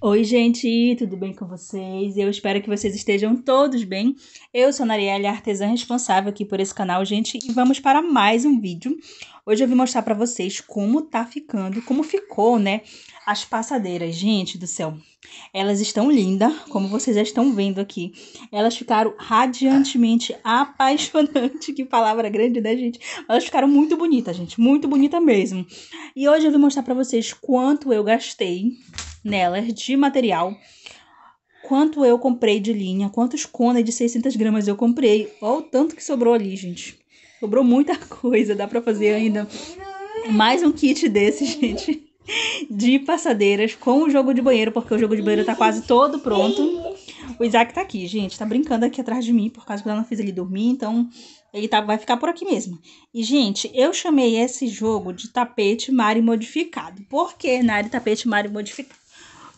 Oi, gente, tudo bem com vocês? Eu espero que vocês estejam todos bem. Eu sou a Narielle, artesã responsável aqui por esse canal, gente, e vamos para mais um vídeo. Hoje eu vim mostrar para vocês como tá ficando, como ficou, né, as passadeiras. Gente do céu, elas estão lindas, como vocês já estão vendo aqui. Elas ficaram radiantemente apaixonante, que palavra grande, né, gente? Elas ficaram muito bonitas, gente, muito bonita mesmo. E hoje eu vim mostrar para vocês quanto eu gastei nelas de material. Quanto eu comprei de linha, quantos cones de 600 gramas eu comprei. Olha o tanto que sobrou ali, gente. Sobrou muita coisa, dá pra fazer ainda mais um kit desse, gente. De passadeiras com o jogo de banheiro, porque o jogo de banheiro tá quase todo pronto. O Isaac tá aqui, gente, tá brincando aqui atrás de mim, por causa que eu não fiz ele dormir, então ele tá, vai ficar por aqui mesmo. E, gente, eu chamei esse jogo de tapete Mari modificado. Por que Nari tapete Mari modificado?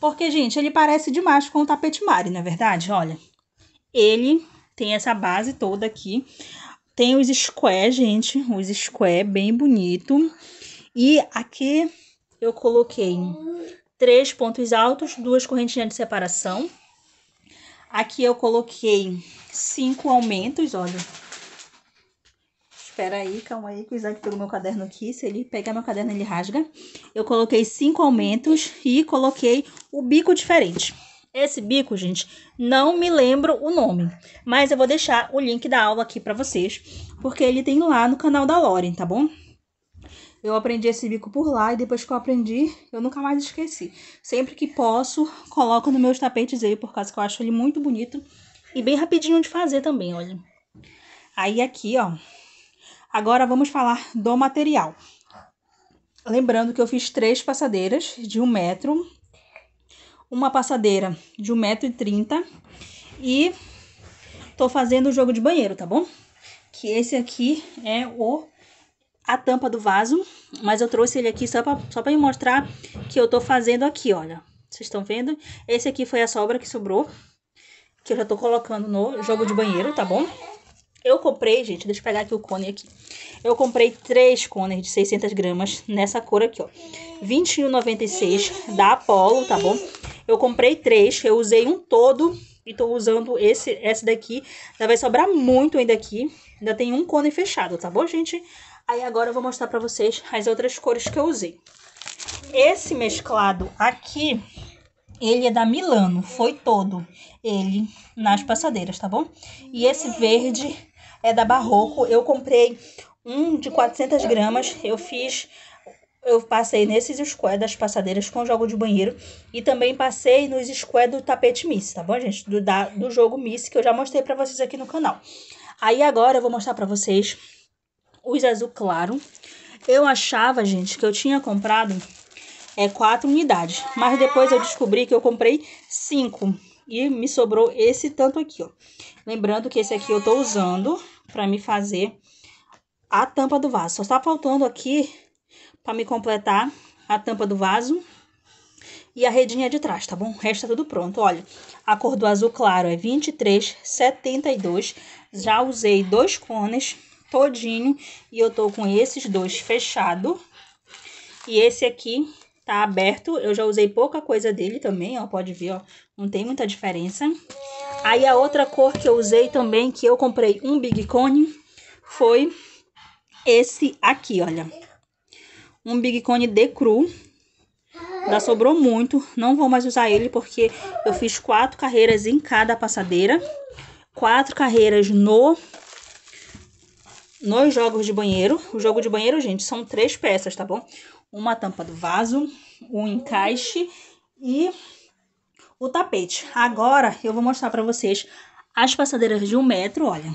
Porque, gente, ele parece demais com o tapete mari, não é verdade? Olha, ele tem essa base toda aqui. Tem os square, gente, os square bem bonito. E aqui eu coloquei três pontos altos, duas correntinhas de separação. Aqui eu coloquei cinco aumentos, olha. Espera aí, calma aí, que o Isaac pegou meu caderno aqui. Se ele pegar meu caderno, ele rasga. Eu coloquei cinco aumentos e coloquei o bico diferente. Esse bico, gente, não me lembro o nome, mas eu vou deixar o link da aula aqui para vocês, porque ele tem lá no canal da Lore, tá bom? Eu aprendi esse bico por lá e depois que eu aprendi, eu nunca mais esqueci. Sempre que posso, coloco nos meus tapetes aí, por causa que eu acho ele muito bonito e bem rapidinho de fazer também, olha. Aí aqui, ó, Agora vamos falar do material. Lembrando que eu fiz três passadeiras de um metro, uma passadeira de um metro e trinta e tô fazendo o jogo de banheiro, tá bom? Que esse aqui é o a tampa do vaso, mas eu trouxe ele aqui só para só pra mostrar que eu tô fazendo aqui, olha. Vocês estão vendo? Esse aqui foi a sobra que sobrou, que eu já tô colocando no jogo de banheiro, tá bom? Eu comprei, gente, deixa eu pegar aqui o cone aqui. Eu comprei três cones de 600 gramas nessa cor aqui, ó. 21,96 da Apollo, tá bom? Eu comprei três, eu usei um todo e tô usando esse, esse daqui. Ainda vai sobrar muito ainda aqui. Ainda tem um cone fechado, tá bom, gente? Aí agora eu vou mostrar pra vocês as outras cores que eu usei. Esse mesclado aqui, ele é da Milano, foi todo ele nas passadeiras, tá bom? E esse verde é da Barroco. Eu comprei um de 400 gramas. Eu fiz eu passei nesses square das passadeiras com jogo de banheiro e também passei nos square do tapete Miss, tá bom, gente? Do, da, do jogo Miss que eu já mostrei para vocês aqui no canal. Aí agora eu vou mostrar para vocês os azul claro. Eu achava, gente, que eu tinha comprado é, quatro unidades, mas depois eu descobri que eu comprei cinco. E me sobrou esse tanto aqui, ó. Lembrando que esse aqui eu tô usando pra me fazer a tampa do vaso. Só tá faltando aqui pra me completar a tampa do vaso e a redinha de trás, tá bom? O resto tá tudo pronto. Olha, a cor do azul claro é 23,72. Já usei dois cones todinho e eu tô com esses dois fechado. E esse aqui tá aberto. Eu já usei pouca coisa dele também, ó, pode ver, ó, não tem muita diferença. Aí a outra cor que eu usei também, que eu comprei um Big Cone, foi esse aqui, olha. Um Big Cone de cru. Já sobrou muito, não vou mais usar ele porque eu fiz quatro carreiras em cada passadeira. Quatro carreiras no nos jogos de banheiro, o jogo de banheiro, gente, são três peças, tá bom? Uma tampa do vaso, o um encaixe e o tapete. Agora eu vou mostrar para vocês as passadeiras de um metro, olha.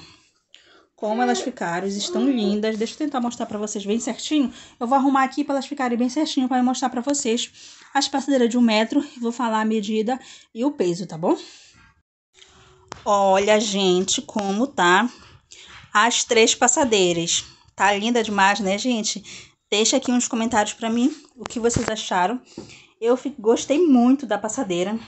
Como elas ficaram, estão lindas. Deixa eu tentar mostrar para vocês bem certinho. Eu vou arrumar aqui para elas ficarem bem certinho para mostrar para vocês as passadeiras de um metro. Vou falar a medida e o peso, tá bom? Olha, gente, como tá as Três Passadeiras. Tá linda demais, né, gente? Deixa aqui uns comentários para mim o que vocês acharam. Eu fico, gostei muito da passadeira.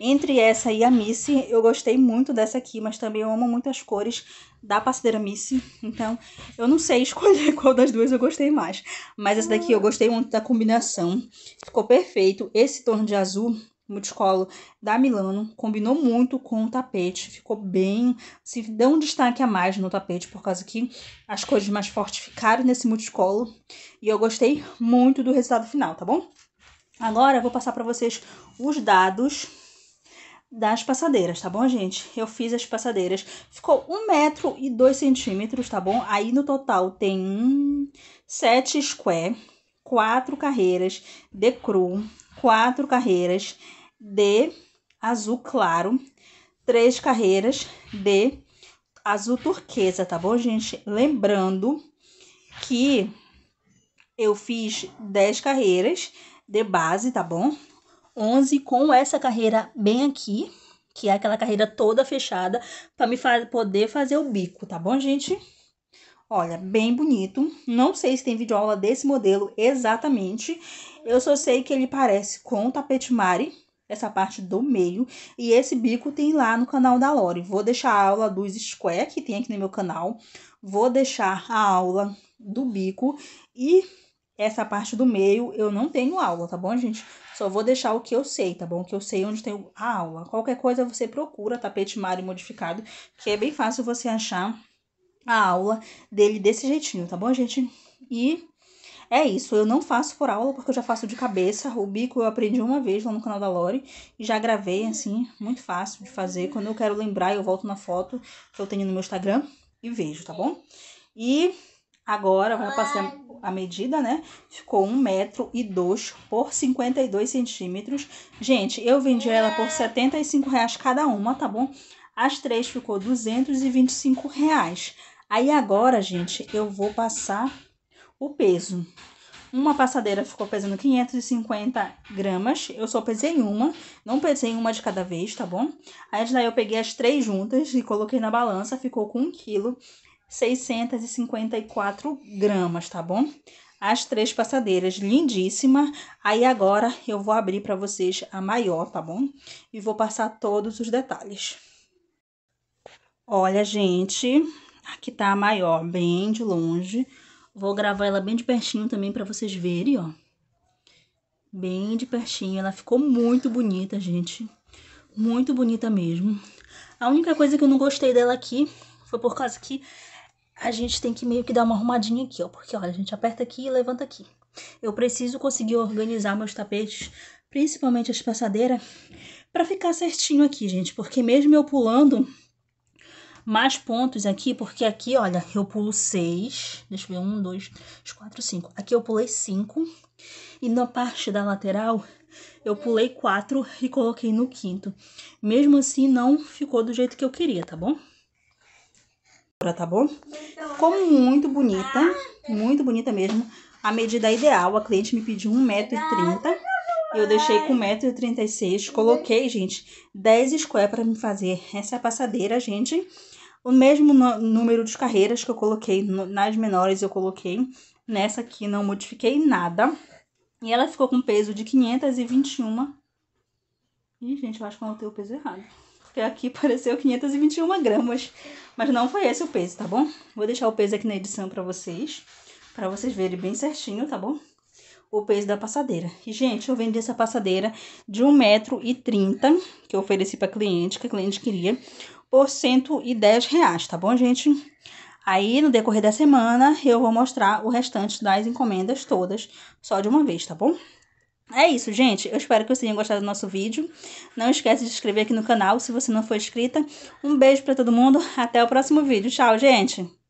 Entre essa e a Missy, eu gostei muito dessa aqui, mas também eu amo muito as cores da passadeira Missy. Então, eu não sei escolher qual das duas eu gostei mais. Mas essa daqui eu gostei muito da combinação. Ficou perfeito. Esse tom de azul multicolo da Milano, combinou muito com o tapete, ficou bem, se assim, deu um destaque a mais no tapete, por causa que as cores mais fortes ficaram nesse multicolo e eu gostei muito do resultado final, tá bom? Agora eu vou passar para vocês os dados das passadeiras, tá bom, gente? Eu fiz as passadeiras, ficou 1 metro e 2 centímetros, tá bom? Aí no total tem 7 square, 4 carreiras de cru, quatro carreiras de azul claro, três carreiras de azul turquesa, tá bom, gente? Lembrando que eu fiz 10 carreiras de base, tá bom? 11 com essa carreira bem aqui, que é aquela carreira toda fechada, para me fa poder fazer o bico, tá bom, gente? Olha, bem bonito. Não sei se tem videoaula desse modelo exatamente. Eu só sei que ele parece com o tapete mari, essa parte do meio. E esse bico tem lá no canal da Lore. Vou deixar a aula dos square, que tem aqui no meu canal. Vou deixar a aula do bico. E essa parte do meio eu não tenho aula, tá bom, gente? Só vou deixar o que eu sei, tá bom? Que eu sei é onde tem a aula. Qualquer coisa você procura tapete mari modificado, que é bem fácil você achar a aula dele desse jeitinho, tá bom, gente? E é isso, eu não faço por aula porque eu já faço de cabeça. O bico eu aprendi uma vez lá no canal da Lore e já gravei, assim, muito fácil de fazer. Quando eu quero lembrar, eu volto na foto que eu tenho no meu Instagram e vejo, tá bom? E agora vai passar a medida, né? Ficou 1 metro e 2 por 52 centímetros. Gente, eu vendi ela por 75 reais cada uma, tá bom? As três ficou 225 reais. Aí agora, gente, eu vou passar o peso. Uma passadeira ficou pesando 550 gramas. Eu só pesei uma, não pesei uma de cada vez, tá bom? Aí daí eu peguei as três juntas e coloquei na balança, ficou com 1 kg 654 gramas, tá bom? As três passadeiras, lindíssima. Aí agora eu vou abrir para vocês a maior, tá bom? E vou passar todos os detalhes. Olha, gente, Aqui tá a maior, bem de longe. Vou gravar ela bem de pertinho também pra vocês verem, ó. Bem de pertinho. Ela ficou muito bonita, gente. Muito bonita mesmo. A única coisa que eu não gostei dela aqui foi por causa que a gente tem que meio que dar uma arrumadinha aqui, ó. Porque, olha, a gente aperta aqui e levanta aqui. Eu preciso conseguir organizar meus tapetes, principalmente as passadeiras, pra ficar certinho aqui, gente. Porque mesmo eu pulando mais pontos aqui, porque aqui, olha, eu pulo 6. Deixa eu ver, 1, 2, 3, 4, 5. Aqui eu pulei 5. E na parte da lateral, eu pulei 4 e coloquei no quinto. Mesmo assim, não ficou do jeito que eu queria, tá bom? Tá bom? Ficou muito bonita, muito bonita mesmo. A medida ideal, a cliente me pediu 1,30m. Eu deixei com 1,36m. Coloquei, gente, 10 square para me fazer essa passadeira, gente. O mesmo número de carreiras que eu coloquei nas menores, eu coloquei nessa aqui, não modifiquei nada. E ela ficou com peso de 521. Ih, gente, eu acho que eu anotei o peso errado. Porque aqui pareceu 521 gramas, mas não foi esse o peso, tá bom? Vou deixar o peso aqui na edição pra vocês, pra vocês verem bem certinho, tá bom? o peso da passadeira. E, gente, eu vendi essa passadeira de 1,30m, que eu ofereci pra cliente, que a cliente queria por 110 reais, tá bom, gente? Aí, no decorrer da semana, eu vou mostrar o restante das encomendas todas, só de uma vez, tá bom? É isso, gente. Eu espero que vocês tenham gostado do nosso vídeo. Não esquece de se inscrever aqui no canal, se você não for inscrita. Um beijo para todo mundo. Até o próximo vídeo. Tchau, gente!